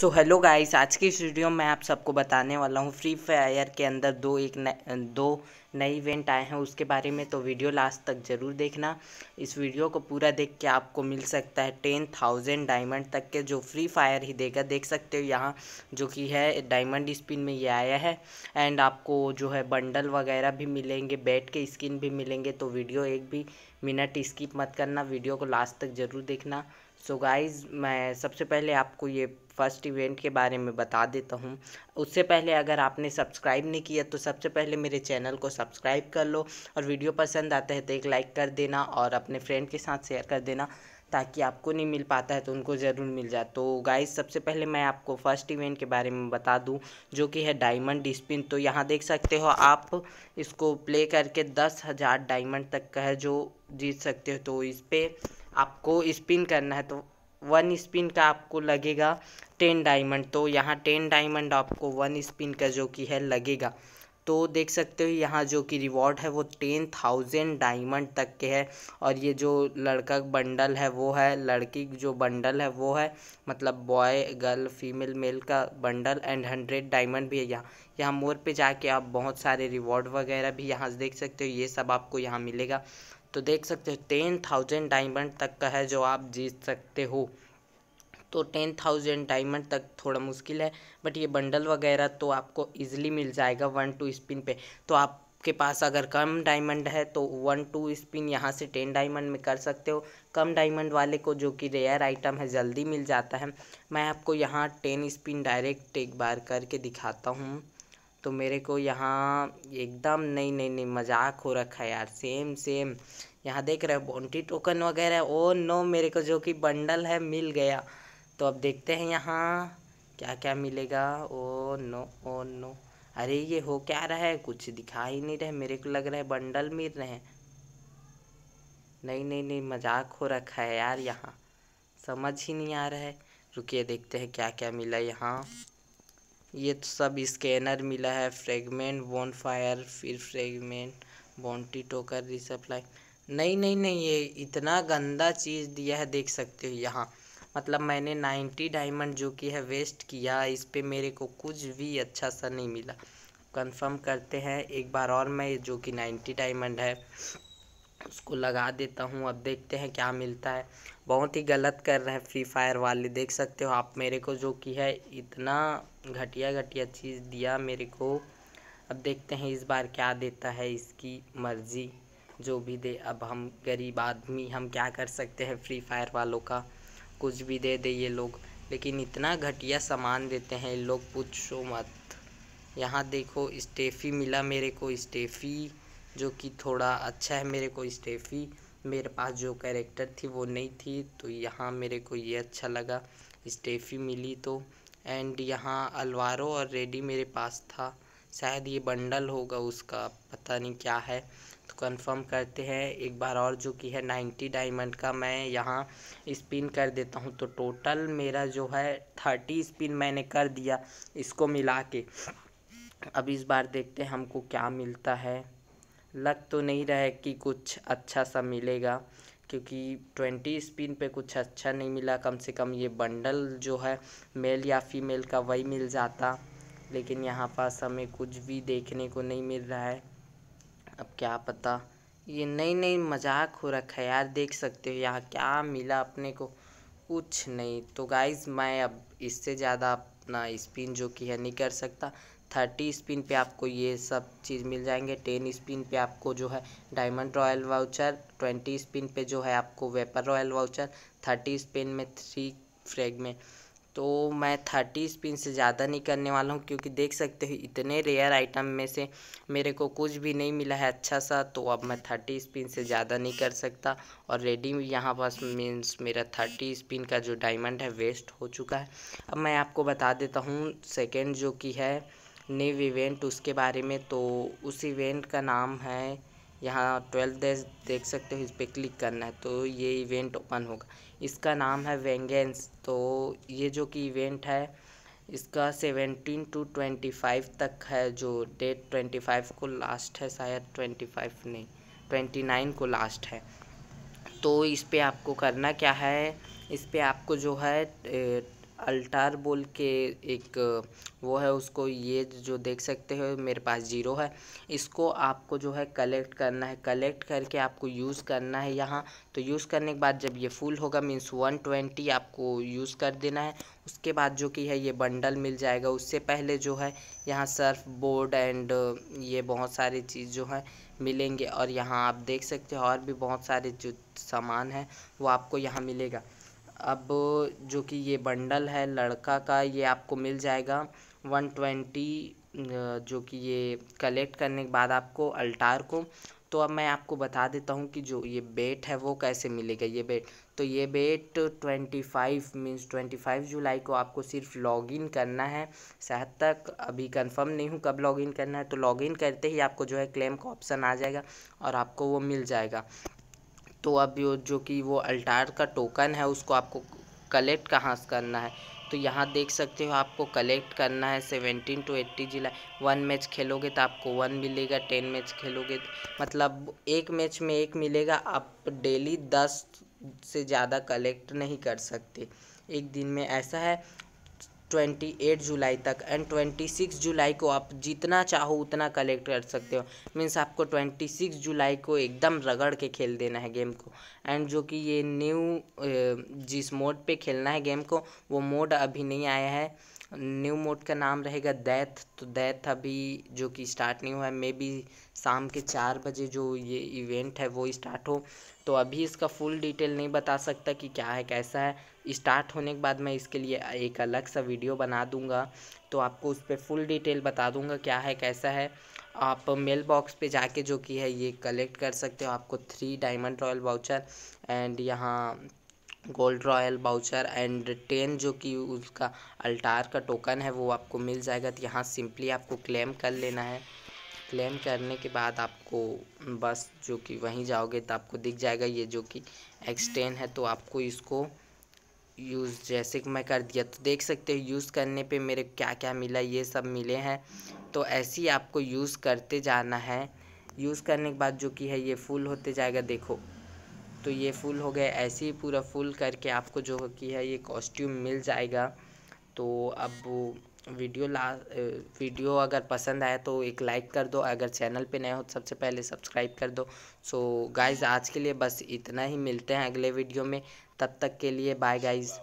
So hello guys आज की इस वीडियो में आप सबको बताने वाला हूँ फ्री फायर के अंदर दो एक न, दो नए इवेंट आए हैं उसके बारे में तो वीडियो लास्ट तक ज़रूर देखना इस वीडियो को पूरा देख के आपको मिल सकता है टेन थाउजेंड डायमंड तक के जो फ्री फायर ही देगा देख सकते हो यहाँ जो कि है डायमंड स्पिन में ये आया है एंड आपको जो है बंडल वगैरह भी मिलेंगे बैट के स्किन भी मिलेंगे तो वीडियो एक भी मिनट स्किप मत करना वीडियो को लास्ट तक ज़रूर देखना सो so गाइज़ मैं सबसे पहले आपको ये फर्स्ट इवेंट के बारे में बता देता हूँ उससे पहले अगर आपने सब्सक्राइब नहीं किया तो सबसे पहले मेरे चैनल को सब्सक्राइब कर लो और वीडियो पसंद आता है तो एक लाइक कर देना और अपने फ्रेंड के साथ शेयर कर देना ताकि आपको नहीं मिल पाता है तो उनको ज़रूर मिल जाए तो गाइज सबसे पहले मैं आपको फर्स्ट इवेंट के बारे में बता दूं जो कि है डायमंड स्पिन तो यहाँ देख सकते हो आप इसको प्ले करके दस हज़ार डायमंड तक का है जो जीत सकते हो तो इस पर आपको स्पिन करना है तो वन स्पिन का आपको लगेगा टेन डायमंड तो यहाँ टेन डायमंड आपको वन स्पिन का जो कि है लगेगा तो देख सकते हो यहाँ जो कि रिवॉर्ड है वो टेन थाउजेंड डायमंड तक के है और ये जो लड़का बंडल है वो है लड़की जो बंडल है वो है मतलब बॉय गर्ल फीमेल मेल का बंडल एंड हंड्रेड डायमंड भी है यहाँ यहाँ मोर पे जाके आप बहुत सारे रिवॉर्ड वगैरह भी यहाँ देख सकते हो ये सब आपको यहाँ मिलेगा तो देख सकते हो टेन थाउजेंड डायमंड तक का है जो आप जीत सकते हो तो टेन थाउजेंड डायमंड तक थोड़ा मुश्किल है बट ये बंडल वगैरह तो आपको ईजिली मिल जाएगा वन टू स्पिन पे तो आपके पास अगर कम डायमंड है तो वन टू स्पिन यहाँ से टेन डायमंड में कर सकते हो कम डायमंड वाले को जो कि रेयर आइटम है जल्दी मिल जाता है मैं आपको यहाँ टेन स्पिन डायरेक्ट एक बार करके दिखाता हूँ तो मेरे को यहाँ एकदम नहीं नहीं नहीं मजाक हो रखा है यार सेम सेम यहाँ देख रहे हो बॉन्टी टोकन वगैरह ओ oh नो मेरे को जो कि बंडल है मिल गया तो अब देखते हैं यहाँ क्या क्या मिलेगा ओ नो ओ नो अरे ये हो क्या रहा है कुछ दिखा ही नहीं रहे मेरे को लग रहा है बंडल मिल रहे हैं नहीं नहीं नहीं मजाक हो रखा है यार यहाँ समझ ही नहीं आ रहा है रुकिए देखते हैं क्या क्या मिला यहाँ ये तो सब स्कैनर मिला है फ्रेगमेंट बोन फायर फिर फ्रेगमेंट बॉन्टी टोकर रिसप्लाई नहीं नहीं नहीं ये इतना गंदा चीज़ दिया है देख सकते हो यहाँ मतलब मैंने नाइन्टी डायमंड जो कि है वेस्ट किया इस पर मेरे को कुछ भी अच्छा सा नहीं मिला कंफर्म करते हैं एक बार और मैं जो कि नाइन्टी डायमंड है उसको लगा देता हूँ अब देखते हैं क्या मिलता है बहुत ही गलत कर रहे हैं फ्री फायर वाले देख सकते हो आप मेरे को जो कि है इतना घटिया घटिया चीज़ दिया मेरे को अब देखते हैं इस बार क्या देता है इसकी मर्ज़ी जो भी दे अब हम गरीब आदमी हम क्या कर सकते हैं फ्री फायर वालों का कुछ भी दे दे ये लोग लेकिन इतना घटिया सामान देते हैं लोग पूछो मत यहाँ देखो स्टेफ़ी मिला मेरे को स्टेफ़ी जो कि थोड़ा अच्छा है मेरे को स्टेफी मेरे पास जो कैरेक्टर थी वो नहीं थी तो यहाँ मेरे को ये अच्छा लगा स्टेफी मिली तो एंड यहाँ अलवारो और रेडी मेरे पास था शायद ये बंडल होगा उसका पता नहीं क्या है तो कंफर्म करते हैं एक बार और जो कि है नाइन्टी डायमंड का मैं यहाँ स्पिन कर देता हूँ तो टोटल मेरा जो है थर्टी स्पिन मैंने कर दिया इसको मिला के अब इस बार देखते हैं हमको क्या मिलता है लग तो नहीं रहा है कि कुछ अच्छा सा मिलेगा क्योंकि ट्वेंटी स्पिन पे कुछ अच्छा नहीं मिला कम से कम ये बंडल जो है मेल या फीमेल का वही मिल जाता लेकिन यहाँ पास हमें कुछ भी देखने को नहीं मिल रहा है अब क्या पता ये नई नई मजाक हो रखा है यार देख सकते हो यहाँ क्या मिला अपने को कुछ नहीं तो गाइज़ मैं अब इससे ज़्यादा अपना स्पिन जो कि है नहीं कर सकता थर्टी स्पिन पे आपको ये सब चीज़ मिल जाएंगे टेन स्पिन पे आपको जो है diamond royal voucher twenty spin पे जो है आपको weapon royal voucher thirty spin में थ्री फ्रेग में तो मैं थर्टी स्पिन से ज़्यादा नहीं करने वाला हूँ क्योंकि देख सकते हो इतने रेयर आइटम में से मेरे को कुछ भी नहीं मिला है अच्छा सा तो अब मैं थर्टी स्पिन से ज़्यादा नहीं कर सकता और रेडी यहाँ पास मीन्स मेरा थर्टी स्पिन का जो डायमंड है वेस्ट हो चुका है अब मैं आपको बता देता हूँ सेकेंड जो कि है न्यू इवेंट उसके बारे में तो उस इवेंट का नाम है यहाँ ट्वेल्थ डेज देख सकते हो इस पर क्लिक करना है तो ये इवेंट ओपन होगा इसका नाम है वेंगेंस तो ये जो कि इवेंट है इसका सेवेंटीन टू ट्वेंटी फाइव तक है जो डेट ट्वेंटी फाइव को लास्ट है शायद ट्वेंटी फाइव नहीं ट्वेंटी नाइन को लास्ट है तो इस पर आपको करना क्या है इस पर आपको जो है अल्टार बोल के एक वो है उसको ये जो देख सकते हो मेरे पास जीरो है इसको आपको जो है कलेक्ट करना है कलेक्ट करके आपको यूज़ करना है यहाँ तो यूज़ करने के बाद जब ये फुल होगा मीन्स वन ट्वेंटी आपको यूज़ कर देना है उसके बाद जो कि है ये बंडल मिल जाएगा उससे पहले जो है यहाँ सर्फ बोर्ड एंड ये बहुत सारी चीज़ जो है मिलेंगे और यहाँ आप देख सकते हो और भी बहुत सारे जो सामान है वो आपको यहाँ मिलेगा अब जो कि ये बंडल है लड़का का ये आपको मिल जाएगा वन ट्वेंटी जो कि ये कलेक्ट करने के बाद आपको अल्टार को तो अब मैं आपको बता देता हूँ कि जो ये बेट है वो कैसे मिलेगा ये बेट तो ये bet twenty five means twenty five जुलाई को आपको सिर्फ लॉगिन करना है शायद तक अभी कंफर्म नहीं हूँ कब लॉगिन करना है तो लॉगिन करते ही आपको जो है क्लेम का ऑप्शन आ जाएगा और आपको वो मिल जाएगा तो अब जो कि वो अल्टार का टोकन है उसको आपको कलेक्ट कहाँ से करना है तो यहाँ देख सकते हो आपको कलेक्ट करना है सेवेंटीन टू एट्टी जिला वन मैच खेलोगे तो आपको वन मिलेगा टेन मैच खेलोगे तो। मतलब एक मैच में एक मिलेगा आप डेली दस से ज़्यादा कलेक्ट नहीं कर सकते एक दिन में ऐसा है 28 जुलाई तक एंड 26 जुलाई को आप जितना चाहो उतना कलेक्ट कर सकते हो मीन्स आपको 26 जुलाई को एकदम रगड़ के खेल देना है गेम को एंड जो कि ये न्यू जिस मोड पे खेलना है गेम को वो मोड अभी नहीं आया है न्यू मोड का नाम रहेगा दैथ तो दैथ अभी जो कि स्टार्ट नहीं हुआ है मे बी शाम के चार बजे जो ये इवेंट है वो स्टार्ट हो तो अभी इसका फुल डिटेल नहीं बता सकता कि क्या है कैसा है स्टार्ट होने के बाद मैं इसके लिए एक अलग सा वीडियो बना दूंगा तो आपको उस पर फुल डिटेल बता दूंगा क्या है कैसा है आप मेल बॉक्स पे जाके जो कि है ये कलेक्ट कर सकते हो आपको three diamond royal voucher and यहाँ gold royal voucher and ten जो कि उसका अल्टार का टोकन है वो आपको मिल जाएगा तो यहाँ सिंपली आपको क्लेम कर लेना है क्लेम करने के बाद आपको बस जो कि वहीं जाओगे तो आपको दिख जाएगा ये जो कि एक्स टेन है तो आपको इसको यूज़ जैसे कि मैं कर दिया तो देख सकते हो यूज़ करने पे मेरे क्या क्या मिला ये सब मिले हैं तो ऐसे ही आपको यूज़ करते जाना है यूज़ करने के बाद जो कि है ये फुल होते जाएगा देखो तो ये फुल हो गया ऐसे ही पूरा फुल करके आपको जो कि है ये कॉस्ट्यूम मिल जाएगा तो अब वीडियो ला वीडियो अगर पसंद आए तो एक लाइक कर दो अगर चैनल पे नए हो तो सबसे पहले सब्सक्राइब कर दो सो so, गाइज़ आज के लिए बस इतना ही मिलते हैं अगले वीडियो में तब तक के लिए बाय गाइज़